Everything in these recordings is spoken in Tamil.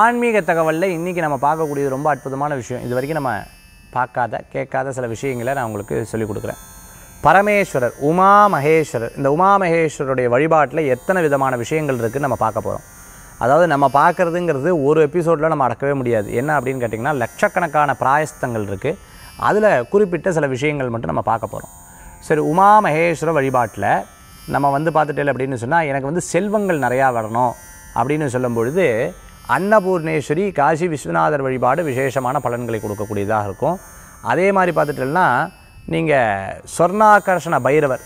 ஆன்மீக தகவலில் இன்றைக்கி நம்ம பார்க்கக்கூடியது ரொம்ப அற்புதமான விஷயம் இது வரைக்கும் நம்ம பார்க்காத கேட்காத சில விஷயங்களை நான் உங்களுக்கு சொல்லிக் கொடுக்குறேன் பரமேஸ்வரர் உமா மகேஸ்வரர் இந்த உமா மகேஸ்வரருடைய வழிபாட்டில் எத்தனை விதமான விஷயங்கள் இருக்குதுன்னு நம்ம பார்க்க போகிறோம் அதாவது நம்ம பார்க்குறதுங்கிறது ஒரு எபிசோடில் நம்ம அடக்கவே முடியாது என்ன அப்படின்னு கேட்டிங்கன்னா லட்சக்கணக்கான பிராயஸ்தங்கள் இருக்குது அதில் குறிப்பிட்ட சில விஷயங்கள் மட்டும் நம்ம பார்க்க போகிறோம் சரி உமா மகேஸ்வர வழிபாட்டில் நம்ம வந்து பார்த்துட்டே அப்படின்னு சொன்னால் எனக்கு வந்து செல்வங்கள் நிறையா வரணும் அப்படின்னு சொல்லும் பொழுது அன்னபூர்ணேஸ்வரி காசி விஸ்வநாதர் வழிபாடு விசேஷமான பலன்களை கொடுக்கக்கூடியதாக இருக்கும் அதே மாதிரி பார்த்துட்டோம்னா நீங்கள் சொர்ணாகர்ஷண பைரவர்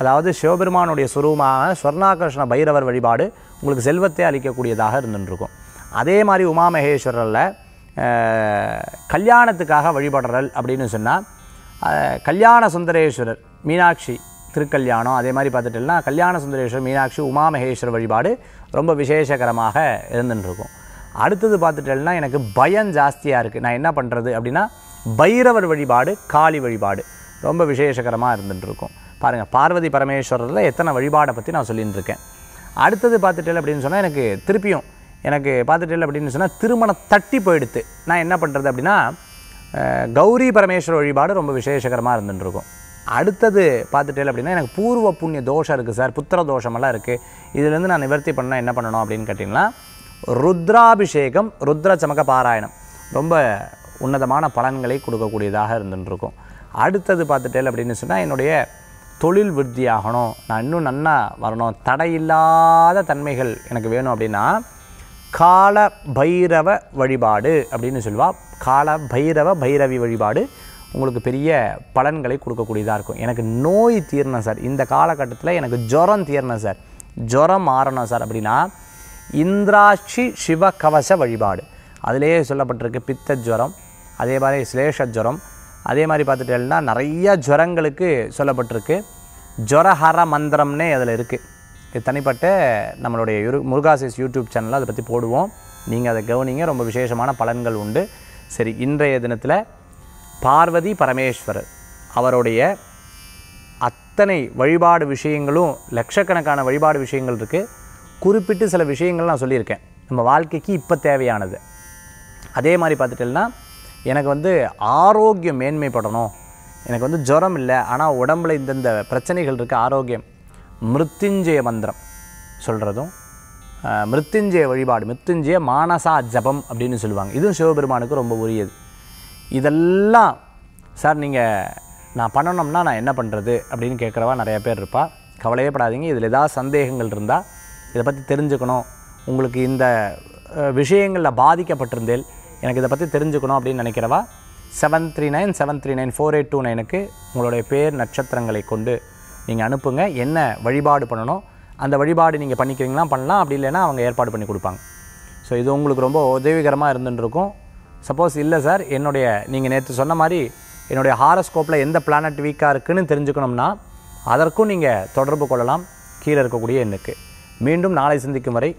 அதாவது சிவபெருமானுடைய சுரூபமாக சொர்ணாகர்ஷண பைரவர் வழிபாடு உங்களுக்கு செல்வத்தை அளிக்கக்கூடியதாக இருந்துருக்கும் அதே மாதிரி உமாமகேஸ்வரரில் கல்யாணத்துக்காக வழிபடுறல் அப்படின்னு சொன்னால் கல்யாண சுந்தரேஸ்வரர் மீனாட்சி திருக்கல்யாணம் அதே மாதிரி பார்த்துட்டோம்னா கல்யாண சுந்தரேஸ்வரர் மீனாட்சி உமாமகேஸ்வரர் வழிபாடு ரொம்ப விசேஷகரமாக இருந்துட்டுருக்கும் அடுத்தது பார்த்துட்டேன்னா எனக்கு பயம் ஜாஸ்தியாக இருக்குது நான் என்ன பண்ணுறது அப்படின்னா பைரவர் வழிபாடு காளி வழிபாடு ரொம்ப விசேஷகரமாக இருந்துகிட்டு பாருங்கள் பார்வதி பரமேஸ்வரரில் எத்தனை வழிபாடை பற்றி நான் சொல்லிகிட்டு இருக்கேன் அடுத்தது பார்த்துட்டேன் அப்படின்னு சொன்னால் எனக்கு திருப்பியும் எனக்கு பார்த்துட்டேன் அப்படின்னு சொன்னால் திருமணம் தட்டி போயிடுத்து நான் என்ன பண்ணுறது அப்படின்னா கௌரி பரமேஸ்வரர் வழிபாடு ரொம்ப விசேஷகரமாக இருந்துட்டுருக்கும் அடுத்தது பார்த்துட்டேன் அப்படின்னா எனக்கு பூர்வ புண்ணிய தோஷம் இருக்குது சார் புத்திர தோஷமெல்லாம் இருக்குது இதுலேருந்து நான் நிவர்த்தி பண்ணால் என்ன பண்ணணும் அப்படின்னு கேட்டிங்கன்னா ருத்ராபிஷேகம் ருத்ர சமக பாராயணம் ரொம்ப உன்னதமான பலன்களை கொடுக்கக்கூடியதாக இருந்துருக்கும் அடுத்தது பார்த்துட்டே அப்படின்னு சொன்னால் என்னுடைய தொழில் விருத்தியாகணும் நான் இன்னும் நல்லா வரணும் தடையில்லாத தன்மைகள் எனக்கு வேணும் அப்படின்னா கால பைரவ வழிபாடு அப்படின்னு சொல்லுவாள் கால பைரவ பைரவி வழிபாடு உங்களுக்கு பெரிய பலன்களை கொடுக்கக்கூடியதாக இருக்கும் எனக்கு நோய் தீரணும் சார் இந்த காலகட்டத்தில் எனக்கு ஜுரம் தீரணும் சார் ஜுரம் மாறணும் சார் அப்படின்னா இந்திராட்சி சிவ கவச வழிபாடு அதிலேயே சொல்லப்பட்டிருக்கு பித்த ஜுரம் அதே மாதிரி சிலேஷ ஜுரம் அதே மாதிரி பார்த்துட்டேன்னா நிறைய ஜுரங்களுக்கு சொல்லப்பட்டிருக்கு ஜுரஹர மந்திரம்னே அதில் இருக்குது இது தனிப்பட்ட நம்மளுடைய யுரு முருகாசிஸ் யூடியூப் சேனலில் அதை பற்றி போடுவோம் நீங்கள் அதை கவனிங்க ரொம்ப விசேஷமான பலன்கள் உண்டு சரி இன்றைய தினத்தில் பார்வதி பரமேஸ்வரர் அவருடைய அத்தனை வழிபாடு விஷயங்களும் லட்சக்கணக்கான வழிபாடு விஷயங்கள் இருக்குது குறிப்பிட்டு சில விஷயங்கள் நான் சொல்லியிருக்கேன் நம்ம வாழ்க்கைக்கு இப்போ தேவையானது அதே மாதிரி பார்த்துட்டேன்னா எனக்கு வந்து ஆரோக்கியம் மேன்மைப்படணும் எனக்கு வந்து ஜுரம் இல்லை ஆனால் உடம்புல இந்தந்த பிரச்சனைகள் இருக்குது ஆரோக்கியம் மிருத்யுஞ்சய மந்திரம் சொல்கிறதும் மிருத்யுஞ்சய வழிபாடு மிருத்யுஞ்சய மானசா ஜபம் அப்படின்னு சொல்லுவாங்க இதுவும் சிவபெருமானுக்கு ரொம்ப உரியது இதெல்லாம் சார் நீங்கள் நான் பண்ணணும்னா நான் என்ன பண்ணுறது அப்படின்னு கேட்குறவா நிறைய பேர் இருப்பா கவலையே படாதீங்க இதில் ஏதாவது சந்தேகங்கள் இருந்தால் இதை பற்றி தெரிஞ்சுக்கணும் உங்களுக்கு இந்த விஷயங்களில் பாதிக்கப்பட்டிருந்தேல் எனக்கு இதை பற்றி தெரிஞ்சுக்கணும் அப்படின்னு நினைக்கிறவா seven three nine seven three nine four eight two நைனுக்கு உங்களுடைய பேர் நட்சத்திரங்களை கொண்டு நீங்கள் அனுப்புங்க என்ன வழிபாடு பண்ணணும் அந்த வழிபாடு நீங்கள் பண்ணிக்கிறீங்களா பண்ணலாம் அப்படி இல்லைன்னா அவங்க ஏற்பாடு பண்ணி கொடுப்பாங்க ஸோ இது உங்களுக்கு ரொம்ப உதவிகரமாக இருந்துருக்கும் சப்போஸ் இல்லை சார் என்னுடைய நீங்கள் நேற்று சொன்ன மாதிரி என்னுடைய ஹாரஸ்கோப்பில் எந்த பிளானட் வீக்காக இருக்குதுன்னு தெரிஞ்சுக்கணும்னா அதற்கும் நீங்கள் தொடர்பு கொள்ளலாம் கீழே இருக்கக்கூடிய எண்ணுக்கு மீண்டும் நாளை சிந்திக்கும் வரை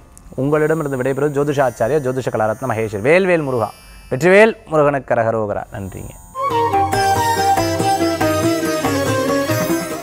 உங்களிடமிருந்து விடைபெறுவது ஜோதிஷாச்சாரியா ஜோதிஷ கலாரத்ன மகேஸ்வர் வேல்வேல் முருகா வெற்றிவேல் முருகனுக்கு கரகரோகரா நன்றிங்க